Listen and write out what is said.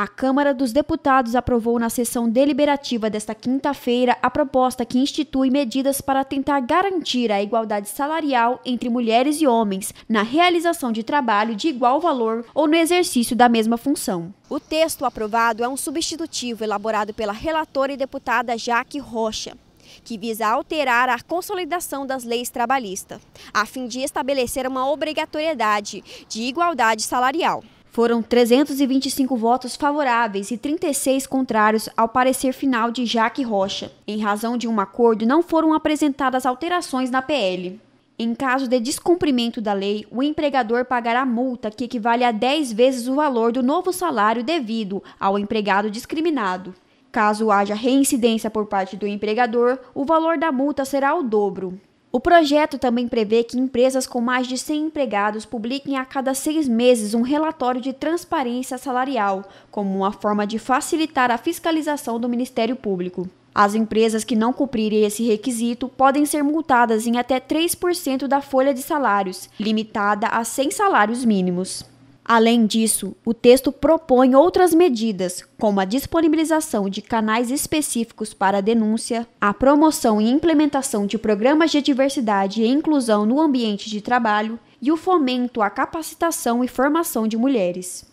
A Câmara dos Deputados aprovou na sessão deliberativa desta quinta-feira a proposta que institui medidas para tentar garantir a igualdade salarial entre mulheres e homens na realização de trabalho de igual valor ou no exercício da mesma função. O texto aprovado é um substitutivo elaborado pela relatora e deputada Jaque Rocha que visa alterar a consolidação das leis trabalhistas, a fim de estabelecer uma obrigatoriedade de igualdade salarial. Foram 325 votos favoráveis e 36 contrários ao parecer final de Jaque Rocha. Em razão de um acordo, não foram apresentadas alterações na PL. Em caso de descumprimento da lei, o empregador pagará multa que equivale a 10 vezes o valor do novo salário devido ao empregado discriminado. Caso haja reincidência por parte do empregador, o valor da multa será o dobro. O projeto também prevê que empresas com mais de 100 empregados publiquem a cada seis meses um relatório de transparência salarial, como uma forma de facilitar a fiscalização do Ministério Público. As empresas que não cumprirem esse requisito podem ser multadas em até 3% da folha de salários, limitada a 100 salários mínimos. Além disso, o texto propõe outras medidas, como a disponibilização de canais específicos para a denúncia, a promoção e implementação de programas de diversidade e inclusão no ambiente de trabalho e o fomento à capacitação e formação de mulheres.